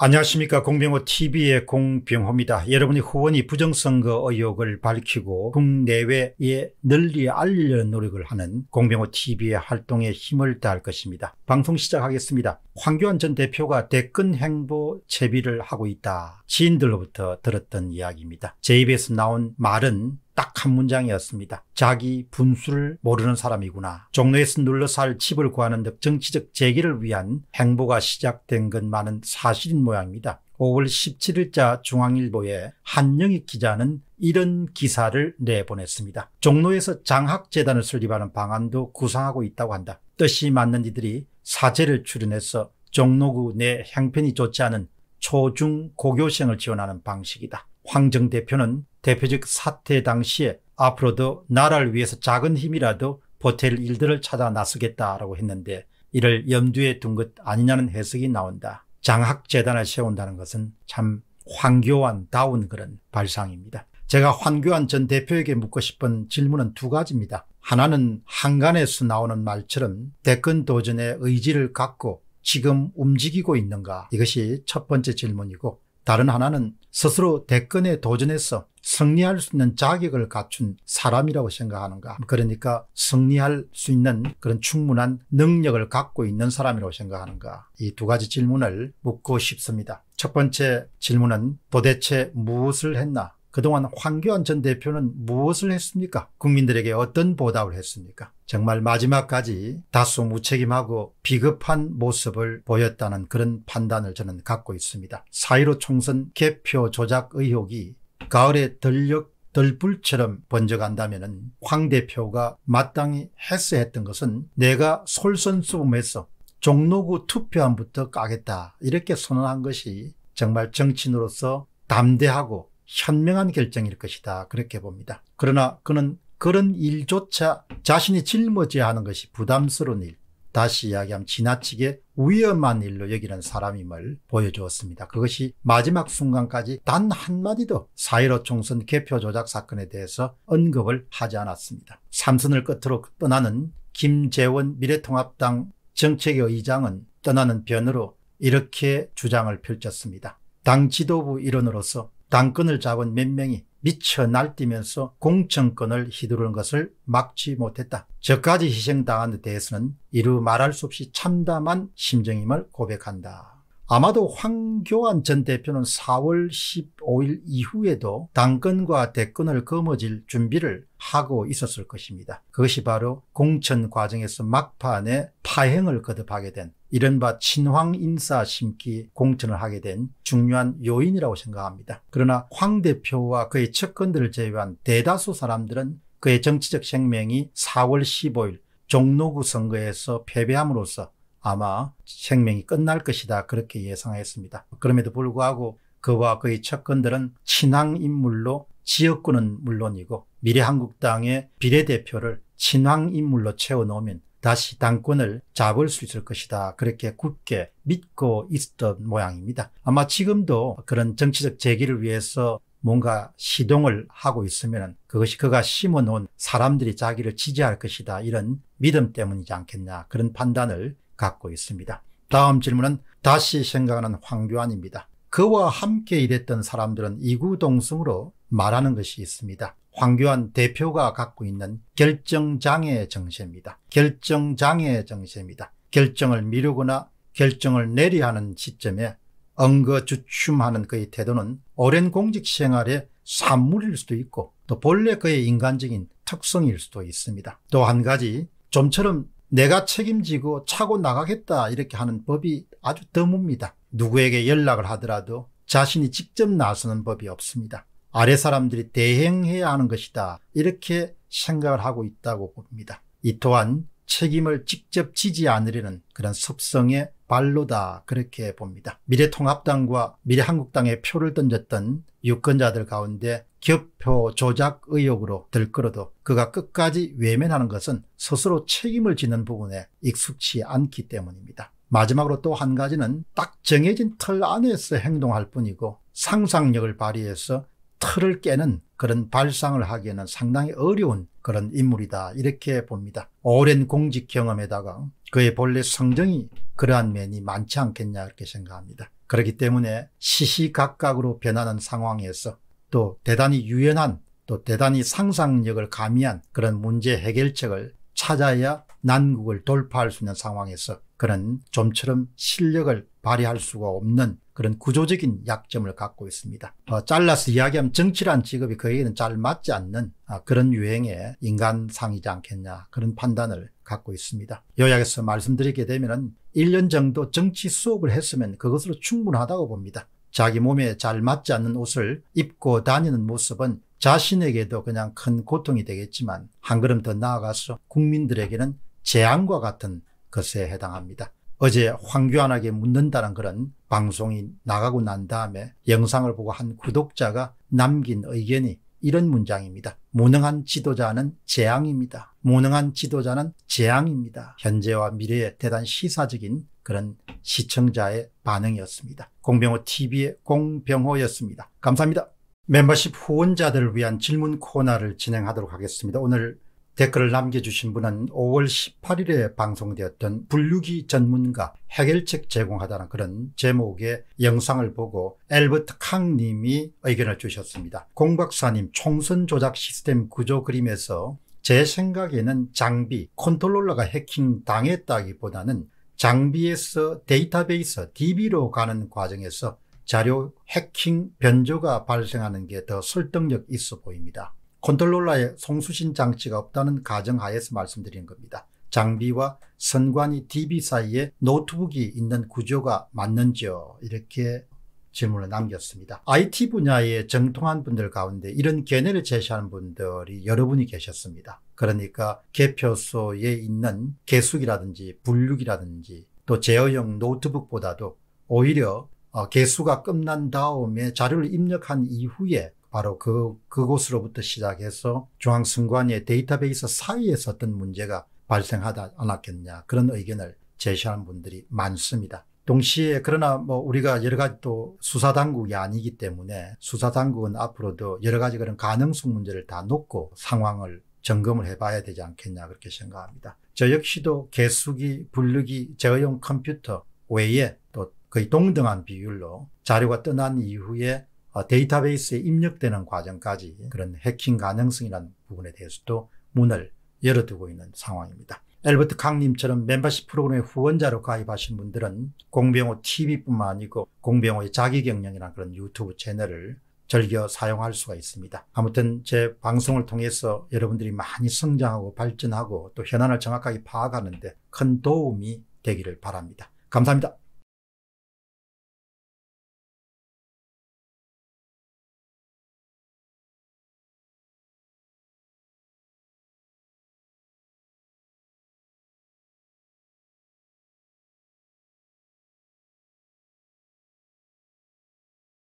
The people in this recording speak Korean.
안녕하십니까 공병호 tv의 공병호입니다. 여러분이 후원이 부정선거 의혹을 밝히고 국내외에 널리 알리려는 노력을 하는 공병호 tv의 활동에 힘을 다할 것입니다. 방송 시작하겠습니다. 황교안 전 대표가 대권 행보 채비를 하고 있다. 지인들로부터 들었던 이야기입니다. 제 입에서 나온 말은 딱한 문장이었습니다. 자기 분수를 모르는 사람이구나. 종로에서 눌러살 집을 구하는 등 정치적 재기를 위한 행보가 시작된 것만은 사실인 모양입니다. 5월 17일자 중앙일보에 한영익 기자는 이런 기사를 내보냈습니다. 종로에서 장학재단을 설립하는 방안도 구상하고 있다고 한다. 뜻이 맞는 이들이 사제를 출연해서 종로구 내 형편이 좋지 않은 초중 고교생을 지원하는 방식이다. 황정 대표는 대표적 사태 당시에 앞으로도 나라를 위해서 작은 힘이라도 보탤 일들을 찾아 나서겠다라고 했는데 이를 염두에 둔 것 아니냐는 해석이 나온다. 장학재단을 세운다는 것은 참 황교안 다운 그런 발상입니다. 제가 황교안 전 대표에게 묻고 싶은 질문은 두 가지입니다. 하나는 한간에서 나오는 말처럼 대권 도전의 의지를 갖고 지금 움직이고 있는가? 이것이 첫 번째 질문이고 다른 하나는 스스로 대권에 도전해서 승리할 수 있는 자격을 갖춘 사람이라고 생각하는가. 그러니까 승리할 수 있는 그런 충분한 능력을 갖고 있는 사람이라고 생각하는가. 이 두 가지 질문을 묻고 싶습니다. 첫 번째 질문은 도대체 무엇을 했나? 그동안 황교안 전 대표는 무엇을 했습니까? 국민들에게 어떤 보답을 했습니까? 정말 마지막까지 다소 무책임하고 비급한 모습을 보였다는 그런 판단을 저는 갖고 있습니다. 사1로 총선 개표 조작 의혹이 가을에 들녘 들불처럼 번져간다면 황 대표가 마땅히 했어 했던 것은 내가 솔선수범해서 종로구 투표함부터 까겠다 이렇게 선언한 것이 정말 정치인으로서 담대하고 현명한 결정일 것이다 그렇게 봅니다. 그러나 그는 그런 일조차 자신이 짊어져야 하는 것이 부담스러운 일, 다시 이야기하면 지나치게 위험한 일로 여기는 사람임을 보여주었습니다. 그것이 마지막 순간까지 단 한마디도 사일오 총선 개표 조작 사건에 대해서 언급을 하지 않았습니다. 삼선을 끝으로 떠나는 김재원 미래통합당 정책위 의장은 떠나는 변으로 이렇게 주장을 펼쳤습니다. 당 지도부 일원으로서 당권을 잡은 몇 명이 미쳐 날뛰면서 공천권을 휘두르는 것을 막지 못했다. 저까지 희생당한 데 대해서는 이루 말할 수 없이 참담한 심정임을 고백한다. 아마도 황교안 전 대표는 4월 15일 이후에도 당권과 대권을 거머쥘 준비를 하고 있었을 것입니다. 그것이 바로 공천 과정에서 막판에 파행을 거듭하게 된 이른바 친황 인사 심기 공천을 하게 된 중요한 요인이라고 생각합니다. 그러나 황 대표와 그의 측근들을 제외한 대다수 사람들은 그의 정치적 생명이 4월 15일 종로구 선거에서 패배함으로써 아마 생명이 끝날 것이다 그렇게 예상했습니다. 그럼에도 불구하고 그와 그의 측근들은 친항 인물로 지역구는 물론이고 미래한국당의 비례대표를 친항 인물로 채워놓으면 다시 당권을 잡을 수 있을 것이다. 그렇게 굳게 믿고 있었던 모양입니다. 아마 지금도 그런 정치적 재기를 위해서 뭔가 시동을 하고 있으면 그것이 그가 심어놓은 사람들이 자기를 지지할 것이다. 이런 믿음 때문이지 않겠냐. 그런 판단을 갖고 있습니다. 다음 질문은 다시 생각하는 황교안입니다. 그와 함께 일했던 사람들은 이구동성으로 말하는 것이 있습니다. 황교안 대표가 갖고 있는 결정장애 정세입니다. 결정장애 정세입니다. 결정을 미루거나 결정을 내리하는 시점에 엉거주춤하는 그의 태도는 오랜 공직 생활의 산물일 수도 있고 또 본래 그의 인간적인 특성일 수도 있습니다. 또 한 가지 좀처럼 내가 책임지고 차고 나가겠다 이렇게 하는 법이 아주 드뭅니다. 누구에게 연락을 하더라도 자신이 직접 나서는 법이 없습니다. 아래 사람들이 대행해야 하는 것이다 이렇게 생각을 하고 있다고 봅니다. 이 또한 책임을 직접 지지 않으려는 그런 습성의 발로다 그렇게 봅니다. 미래통합당과 미래한국당에 표를 던졌던 유권자들 가운데 격표 조작 의혹으로 들끓어도 그가 끝까지 외면하는 것은 스스로 책임을 지는 부분에 익숙치 않기 때문입니다. 마지막으로 또 한 가지는 딱 정해진 틀 안에서 행동할 뿐이고 상상력을 발휘해서 틀을 깨는 그런 발상을 하기에는 상당히 어려운 그런 인물이다 이렇게 봅니다. 오랜 공직 경험에다가 그의 본래 성정이 그러한 면이 많지 않겠냐 이렇게 생각합니다. 그렇기 때문에 시시각각으로 변하는 상황에서 또 대단히 유연한 또 대단히 상상력을 가미한 그런 문제 해결책을 찾아야 난국을 돌파할 수 있는 상황에서 그런 좀처럼 실력을 발휘할 수가 없는 그런 구조적인 약점을 갖고 있습니다. 어, 잘라서 이야기하면 정치란 직업이 그에게는 잘 맞지 않는 아, 그런 유행의 인간상이지 않겠냐 그런 판단을 갖고 있습니다. 요약해서 말씀드리게 되면 1년 정도 정치 수업을 했으면 그것으로 충분하다고 봅니다. 자기 몸에 잘 맞지 않는 옷을 입고 다니는 모습은 자신에게도 그냥 큰 고통이 되겠지만 한 걸음 더 나아가서 국민들에게는 재앙과 같은 것에 해당합니다. 어제 황교안에게 묻는다는 그런 방송이 나가고 난 다음에 영상을 보고 한 구독자가 남긴 의견이 이런 문장입니다. 무능한 지도자는 재앙입니다. 무능한 지도자는 재앙입니다. 현재와 미래에 대단 시사적인 그런 시청자의 반응이었습니다. 공병호 TV의 공병호였습니다. 감사합니다. 멤버십 후원자들을 위한 질문 코너를 진행하도록 하겠습니다. 오늘 댓글을 남겨주신 분은 5월 18일에 방송되었던 분류기 전문가 해결책 제공하다는 그런 제목의 영상을 보고 엘버트 캉 님이 의견을 주셨습니다. 공 박사님 총선 조작 시스템 구조 그림에서 제 생각에는 장비 컨트롤러가 해킹 당했다기보다는 장비에서 데이터베이스 DB로 가는 과정에서 자료 해킹 변조가 발생하는 게 더 설득력 있어 보입니다. 컨트롤러에 송수신 장치가 없다는 가정하에서 말씀드린 겁니다. 장비와 선관위 DB 사이에 노트북이 있는 구조가 맞는지요? 이렇게 질문을 남겼습니다. IT 분야에 정통한 분들 가운데 이런 견해를 제시하는 분들이 여러분이 계셨습니다. 그러니까 개표소에 있는 개수기라든지 분류기라든지 또 제어용 노트북보다도 오히려 어, 개수가 끝난 다음에 자료를 입력한 이후에 바로 그, 그곳으로부터 시작해서 중앙승관의 데이터베이스 사이에서 어떤 문제가 발생하지 않았겠냐 그런 의견을 제시하는 분들이 많습니다. 동시에 그러나 뭐 우리가 여러 가지 또 수사 당국이 아니기 때문에 수사 당국은 앞으로도 여러 가지 그런 가능성 문제를 다 놓고 상황을 점검을 해봐야 되지 않겠냐 그렇게 생각합니다. 저 역시도 개수기, 분류기, 제어용 컴퓨터 외에 또 거의 동등한 비율로 자료가 떠난 이후에 어, 데이터베이스에 입력되는 과정까지 그런 해킹 가능성이라는 부분에 대해서도 문을 열어두고 있는 상황입니다. 엘버트 강님처럼 멤버십 프로그램의 후원자로 가입하신 분들은 공병호 TV뿐만 아니고 공병호의 자기경영이나 그런 유튜브 채널을 즐겨 사용할 수가 있습니다. 아무튼 제 방송을 통해서 여러분들이 많이 성장하고 발전하고 또 현안을 정확하게 파악하는데 큰 도움이 되기를 바랍니다. 감사합니다.